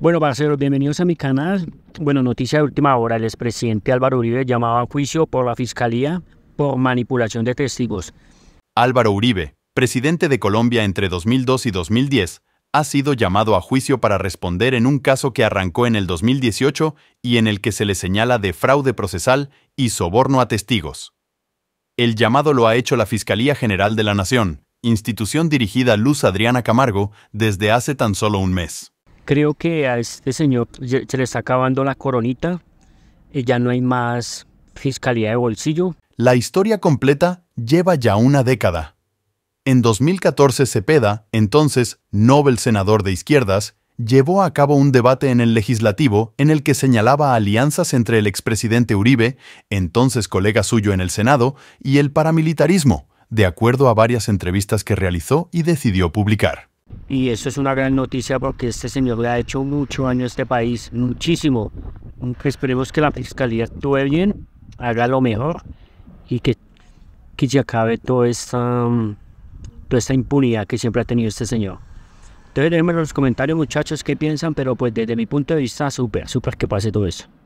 Bueno, Barcelos, bienvenidos a mi canal. Bueno, noticia de última hora. El expresidente Álvaro Uribe llamado a juicio por la Fiscalía por manipulación de testigos. Álvaro Uribe, presidente de Colombia entre 2002 y 2010, ha sido llamado a juicio para responder en un caso que arrancó en el 2018 y en el que se le señala de fraude procesal y soborno a testigos. El llamado lo ha hecho la Fiscalía General de la Nación, institución dirigida Luz Adriana Camargo desde hace tan solo un mes. Creo que a este señor se le está acabando la coronita y ya no hay más fiscalía de bolsillo. La historia completa lleva ya una década. En 2014 Cepeda, entonces Nobel senador de izquierdas, llevó a cabo un debate en el legislativo en el que señalaba alianzas entre el expresidente Uribe, entonces colega suyo en el Senado, y el paramilitarismo, de acuerdo a varias entrevistas que realizó y decidió publicar. Y eso es una gran noticia porque este señor le ha hecho mucho daño a este país, muchísimo. Aunque Esperemos que la fiscalía estuve bien, haga lo mejor y que, que se acabe toda esta, mm, toda esta impunidad que siempre ha tenido este señor. Entonces déjenme en los comentarios muchachos qué piensan, pero pues desde mi punto de vista súper, súper que pase todo eso.